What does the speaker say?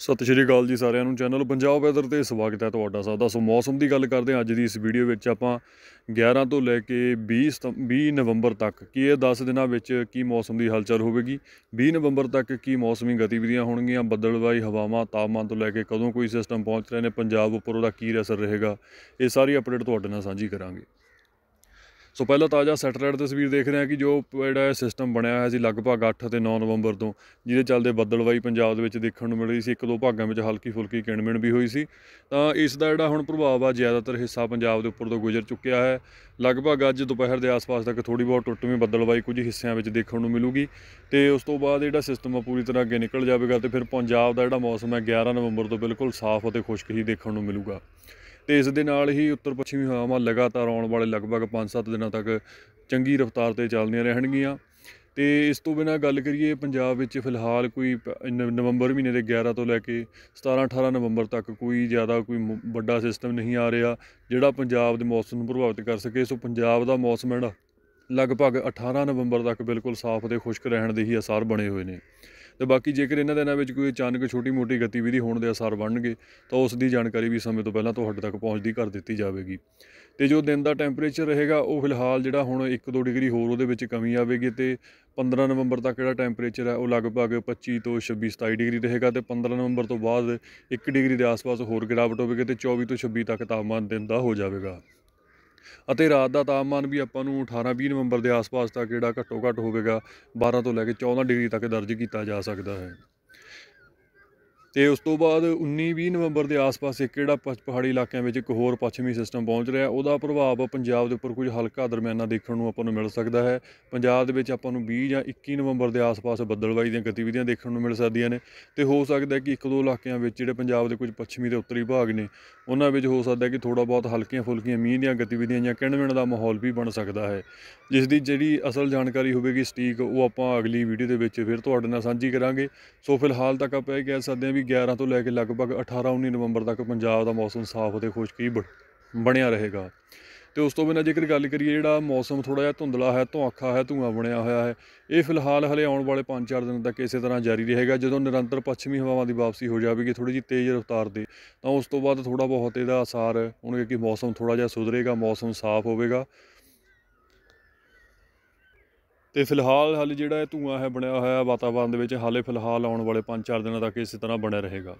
ਸਤਿ ਸ਼੍ਰੀ ਅਕਾਲ ਜੀ ਸਾਰਿਆਂ ਨੂੰ ਚੈਨਲ ਪੰਜਾਬ ਵੈਦਰ ਤੇ ਸਵਾਗਤ ਹੈ ਤੁਹਾਡਾ ਸਭ ਦਾ ਸੋ ਮੌਸਮ ਦੀ ਗੱਲ ਕਰਦੇ ਹਾਂ ਅੱਜ ਦੀ ਇਸ ਵੀਡੀਓ ਵਿੱਚ ਆਪਾਂ 11 ਤੋਂ ਲੈ ਕੇ 20 20 ਨਵੰਬਰ ਤੱਕ ਕੀ ਇਹ 10 ਦਿਨਾਂ ਵਿੱਚ ਕੀ ਮੌਸਮ ਦੀ ਹਲਚਲ ਹੋਵੇਗੀ 20 ਨਵੰਬਰ ਤੱਕ ਕੀ ਮੌਸਮੀ ਗਤੀਵਿਧੀਆਂ ਹੋਣਗੀਆਂ ਬੱਦਲਵਾਈ ਹਵਾਵਾਂ ਤਾਪਮਾਨ ਤੋਂ ਲੈ ਕੇ ਕਦੋਂ ਕੋਈ ਸਿਸਟਮ ਪਹੁੰਚ ਰਹੇ ਨੇ ਪੰਜਾਬ ਉੱਪਰ ਉਹਦਾ ਕੀ ਅਸਰ ਰਹੇਗਾ ਇਹ ਸਾਰੀ ਅਪਡੇਟ ਤੁਹਾਡੇ ਨਾਲ ਸਾਂਝੀ ਕਰਾਂਗੇ ਸੋ ਪਹਿਲਾਂ ਤਾਂ ਸੈਟਲਾਈਟ ਸੈਟੇਲਾਈਟ ਤਸਵੀਰ ਦੇਖ ਰਹੇ ਹਾਂ ਕਿ ਜੋ ਜਿਹੜਾ ਸਿਸਟਮ ਬਣਿਆ ਹੋਇਆ ਸੀ ਲਗਭਗ 8 ਤੇ 9 ਨਵੰਬਰ ਤੋਂ ਜਿਹਦੇ ਚੱਲਦੇ ਬੱਦਲਵਾਈ ਪੰਜਾਬ ਦੇ ਵਿੱਚ ਦੇਖਣ ਨੂੰ ਮਿਲ ਰਹੀ ਸੀ ਇੱਕ ਦੋ ਭਾਗਾਂ ਵਿੱਚ ਹਲਕੀ ਫੁਲਕੀ ਕਿਣਮਿਣ ਵੀ ਹੋਈ ਸੀ ਤਾਂ ਇਸ ਦਾ ਜਿਹੜਾ ਹੁਣ ਪ੍ਰਭਾਵ ਆ ਜ਼ਿਆਦਾਤਰ ਹਿੱਸਾ ਪੰਜਾਬ ਦੇ ਉੱਪਰ ਤੋਂ ਗੁਜ਼ਰ ਚੁੱਕਿਆ ਹੈ ਲਗਭਗ ਅੱਜ ਦੁਪਹਿਰ ਦੇ ਆਸ-ਪਾਸ ਤੱਕ ਥੋੜੀ ਬਹੁਤ ਟੁੱਟਵੀਂ ਬੱਦਲਵਾਈ ਕੁਝ ਹਿੱਸਿਆਂ ਵਿੱਚ ਦੇਖਣ ਨੂੰ ਮਿਲੂਗੀ ਤੇ ਉਸ ਤੋਂ ਬਾਅਦ ਜਿਹੜਾ ਸਿਸਟਮ ਆ ਪੂਰੀ ਤਰ੍ਹਾਂ ਅੱਗੇ ਨਿਕਲ ਜਾਵੇਗਾ ਤੇ ਫਿਰ ਪੰਜਾਬ ਦਾ ਜਿਹੜਾ ਮੌਸਮ ਹੈ 11 ਨਵੰਬਰ ਤੋਂ ਬਿਲਕੁਲ ਸਾਫ਼ ਅਤੇ ਖੁਸ਼ਕ ਹੀ ਦੇਖਣ ਨੂੰ ਮਿਲੂਗਾ ਤੇ ਇਸ ਦੇ ਨਾਲ ਹੀ ਉੱਤਰ ਪੱਛਮੀ ਹਵਾਵਾਂ ਲਗਾਤਾਰ ਆਉਣ ਵਾਲੇ ਲਗਭਗ 5-7 ਦਿਨਾਂ ਤੱਕ ਚੰਗੀ ਰਫ਼ਤਾਰ ਤੇ ਚੱਲਦੀਆਂ ਰਹਿਣਗੀਆਂ ਤੇ ਇਸ ਤੋਂ ਬਿਨਾ ਗੱਲ ਕਰੀਏ ਪੰਜਾਬ ਵਿੱਚ ਫਿਲਹਾਲ ਕੋਈ ਨਵੰਬਰ ਮਹੀਨੇ ਦੇ 11 ਤੋਂ ਲੈ ਕੇ 17 18 ਨਵੰਬਰ ਤੱਕ ਕੋਈ ਜ਼ਿਆਦਾ ਕੋਈ ਵੱਡਾ ਸਿਸਟਮ ਨਹੀਂ ਆ ਰਿਹਾ ਜਿਹੜਾ ਪੰਜਾਬ ਦੇ ਮੌਸਮ ਨੂੰ ਪ੍ਰਭਾਵਿਤ ਕਰ ਸਕੇ ਸੋ ਪੰਜਾਬ ਦਾ ਮੌਸਮ ਨਾ ਲਗਭਗ 18 ਨਵੰਬਰ ਤੱਕ ਬਿਲਕੁਲ ਸਾਫ਼ ਤੇ ਖੁਸ਼ਕ ਰਹਿਣ ਦੇ ਹੀ ਅਸਰ ਬਣੇ ਹੋਏ ਨੇ ਤੇ ਬਾਕੀ ਜੇਕਰ ਇਹਨਾਂ ਦਿਨਾਂ ਵਿੱਚ ਕੋਈ ਅਚਾਨਕ ਛੋਟੀ-ਮੋਟੀ ਗਤੀਵਿਧੀ ਹੋਣ ਦੇ ਅਸਰ ਬਣਨਗੇ ਤਾਂ ਉਸ ਦੀ ਜਾਣਕਾਰੀ ਵੀ ਸਮੇਂ ਤੋਂ ਪਹਿਲਾਂ ਤੁਹਾਡੇ ਤੱਕ ਪਹੁੰਚਦੀ ਕਰ ਦਿੱਤੀ ਜਾਵੇਗੀ ਤੇ ਜੋ ਦਿਨ ਦਾ ਟੈਂਪਰੇਚਰ ਰਹੇਗਾ ਉਹ ਫਿਲਹਾਲ ਜਿਹੜਾ ਹੁਣ 1-2 ਡਿਗਰੀ ਹੋਰ ਉਹਦੇ ਵਿੱਚ ਕਮੀ ਆਵੇਗੀ ਤੇ 15 ਨਵੰਬਰ ਤੱਕ ਜਿਹੜਾ ਟੈਂਪਰੇਚਰ ਹੈ ਉਹ ਲਗਭਗ 25 ਤੋਂ 26-27 ਡਿਗਰੀ ਰਹੇਗਾ ਤੇ 15 ਨਵੰਬਰ ਤੋਂ ਬਾਅਦ 1 ਡਿਗਰੀ ਦੇ ਆਸ-ਪਾਸ ਹੋਰ ਗਿਰਾਵਟ ਹੋਵੇਗੀ ਤੇ 24 ਤੋਂ 26 ਤੱਕ ਤਾਪਮਾਨ ਦਿਨ ਦਾ ਹੋ ਜਾਵੇਗਾ ਅਤੇ ਰਾਤ ਦਾ ਤਾਪਮਾਨ ਵੀ ਆਪਾਂ ਨੂੰ 18-20 ਨਵੰਬਰ ਦੇ ਆਸ-ਪਾਸ ਤੱਕ ਜਿਹੜਾ ਘੱਟੋ ਘੱਟ ਹੋਵੇਗਾ 12 ਤੋਂ ਲੈ ਕੇ 14 ਡਿਗਰੀ ਤੱਕ ਦਰਜ ਕੀਤਾ ਜਾ ਸਕਦਾ ਹੈ ਤੇ ਉਸ ਤੋਂ ਬਾਅਦ 19-20 ਨਵੰਬਰ ਦੇ ਆਸ-ਪਾਸ ਇੱਕ ਜਿਹੜਾ ਪਹਾੜੀ ਇਲਾਕਿਆਂ ਵਿੱਚ ਇੱਕ ਹੋਰ ਪੱਛਮੀ ਸਿਸਟਮ ਪਹੁੰਚ ਰਿਹਾ ਉਹਦਾ ਪ੍ਰਭਾਵ ਪੰਜਾਬ ਦੇ ਉੱਪਰ ਕੁਝ ਹਲਕਾ ਦਰਮਿਆਨਾ ਦੇਖਣ ਨੂੰ ਆਪਾਂ ਨੂੰ ਮਿਲ ਸਕਦਾ ਹੈ ਪੰਜਾਬ ਦੇ ਵਿੱਚ ਆਪਾਂ ਨੂੰ 20 ਜਾਂ 21 ਨਵੰਬਰ ਦੇ ਆਸ-ਪਾਸ ਬੱਦਲਵਾਈ ਦੀਆਂ ਗਤੀਵਿਧੀਆਂ ਦੇਖਣ ਨੂੰ ਮਿਲ ਸਕਦੀਆਂ ਨੇ ਤੇ ਹੋ ਸਕਦਾ ਕਿ ਇੱਕ ਦੋ ਇਲਾਕਿਆਂ ਵਿੱਚ ਜਿਹੜੇ ਪੰਜਾਬ ਦੇ ਕੁਝ ਪੱਛਮੀ ਤੇ ਉੱਤਰੀ ਭਾਗ ਨੇ ਉਹਨਾਂ ਵਿੱਚ ਹੋ ਸਕਦਾ ਕਿ ਥੋੜਾ ਬਹੁਤ ਹਲਕੀਆਂ ਫੁਲਕੀਆਂ ਮੀਂਹ ਦੀਆਂ ਗਤੀਵਿਧੀਆਂ ਜਾਂ ਕਿਣਵਿਣ ਦਾ ਮਾਹੌਲ ਵੀ ਬਣ ਸਕਦਾ ਹੈ ਜਿਸ ਦੀ ਜਿਹੜੀ ਅਸਲ ਜਾਣਕਾਰੀ ਹੋਵੇਗੀ ਸਟੀਕ ਉਹ ਆਪਾਂ ਅਗਲੀ ਵੀਡੀਓ ਦੇ ਵਿੱਚ ਫਿਰ ਤੁਹਾਡੇ ਨਾਲ ਸਾਂਝੀ ਕਰਾਂਗੇ ਸੋ ਫਿਲਹਾਲ ਤੱਕ ਆਪਾਂ ਇਹ ਕਹਿ ਸਕਦੇ ਹਾਂ ਵੀ 11 ਤੋਂ ਲੈ ਕੇ ਲਗਭਗ 18 19 ਨਵੰਬਰ ਤੱਕ ਪੰਜਾਬ ਦਾ ਮੌਸਮ ਸਾਫ਼ ਤੇ ਖੁਸ਼ਕੀ ਬਣਿਆ ਰਹੇਗਾ ਤੇ ਉਸ ਤੋਂ ਬਿਨਾਂ ਜੇਕਰ ਗੱਲ ਕਰੀਏ ਜਿਹੜਾ ਮੌਸਮ ਥੋੜਾ ਜਿਹਾ ਧੁੰਦਲਾ ਹੈ ਧੁਆਖਾ ਹੈ ਧੂਆ ਬਣਿਆ ਹੋਇਆ ਹੈ ਇਹ ਫਿਲਹਾਲ ਹਲੇ ਆਉਣ ਵਾਲੇ 5-4 ਦਿਨ ਤੱਕ ਇਸੇ ਤਰ੍ਹਾਂ ਜਾਰੀ ਰਹੇਗਾ ਜਦੋਂ ਨਿਰੰਤਰ ਪੱਛਮੀ ਹਵਾਵਾਂ ਦੀ ਵਾਪਸੀ ਹੋ ਜਾਵੇਗੀ ਥੋੜੀ ਜਿਹੀ ਤੇਜ਼ ਰਫ਼ਤਾਰ ਦੇ ਤਾਂ ਉਸ ਤੋਂ ਬਾਅਦ ਥੋੜਾ ਬਹੁਤ ਇਹਦਾ ਅਸਰ ਹੋਣਗੇ ਕਿ ਮੌਸਮ ਥੋੜਾ ਜਿਹਾ ਸੁਧਰੇਗਾ ਮੌਸਮ ਸਾਫ਼ ਹੋਵੇਗਾ ਤੇ ਫਿਲਹਾਲ ਹਾਲੇ ਜਿਹੜਾ ਇਹ ਧੂਆਂ ਹੈ ਬਣਿਆ ਹੋਇਆ ਵਾਤਾਵਰਣ ਦੇ ਵਿੱਚ ਹਾਲੇ ਫਿਲਹਾਲ ਆਉਣ ਵਾਲੇ 5-4 ਦਿਨਾਂ ਤੱਕ ਇਸੇ ਤਰ੍ਹਾਂ ਬਣਿਆ ਰਹੇਗਾ